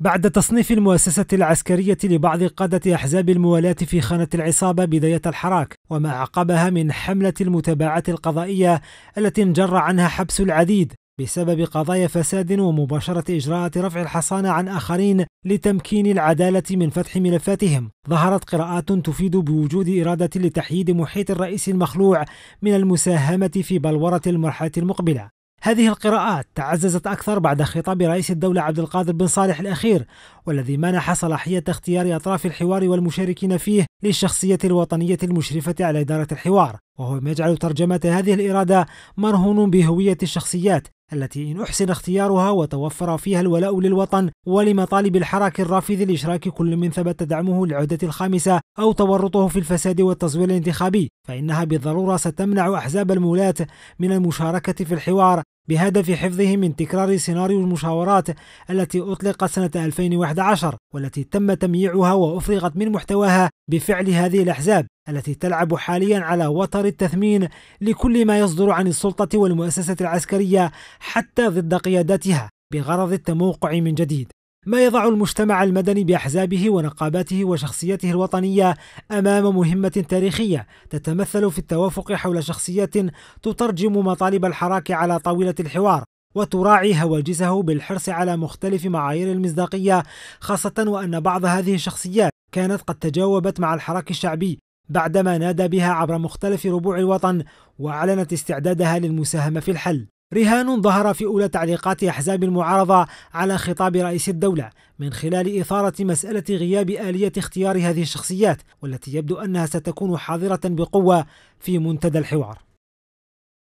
بعد تصنيف المؤسسة العسكرية لبعض قادة أحزاب الموالاة في خانة العصابة بداية الحراك وما عقبها من حملة المتابعة القضائية التي انجر عنها حبس العديد بسبب قضايا فساد ومباشرة إجراءات رفع الحصانة عن آخرين لتمكين العدالة من فتح ملفاتهم ظهرت قراءات تفيد بوجود إرادة لتحييد محيط الرئيس المخلوع من المساهمة في بلورة المرحلة المقبلة هذه القراءات تعززت أكثر بعد خطاب رئيس الدولة عبد القادر بن صالح الأخير والذي منح صلاحية اختيار أطراف الحوار والمشاركين فيه للشخصية الوطنية المشرفة على إدارة الحوار وهو ما يجعل ترجمة هذه الإرادة مرهون بهوية الشخصيات التي إن أحسن اختيارها وتوفر فيها الولاء للوطن ولمطالب الحراك الرافض لإشراك كل من ثبت دعمه للعهدة الخامسة أو تورطه في الفساد والتزوير الانتخابي فإنها بالضرورة ستمنع أحزاب المولاة من المشاركة في الحوار بهدف حفظه من تكرار سيناريو المشاورات التي أطلقت سنة 2011 والتي تم تمييعها وأفرغت من محتواها بفعل هذه الأحزاب التي تلعب حاليا على وتر التثمين لكل ما يصدر عن السلطة والمؤسسة العسكرية حتى ضد قيادتها بغرض التموقع من جديد ما يضع المجتمع المدني باحزابه ونقاباته وشخصيته الوطنيه امام مهمه تاريخيه تتمثل في التوافق حول شخصيه تترجم مطالب الحراك على طاوله الحوار وتراعي هواجسه بالحرص على مختلف معايير المصداقيه خاصه وان بعض هذه الشخصيات كانت قد تجاوبت مع الحراك الشعبي بعدما نادى بها عبر مختلف ربوع الوطن واعلنت استعدادها للمساهمه في الحل رهان ظهر في أولى تعليقات أحزاب المعارضة على خطاب رئيس الدولة من خلال إثارة مسألة غياب آلية اختيار هذه الشخصيات والتي يبدو أنها ستكون حاضرة بقوة في منتدى الحوار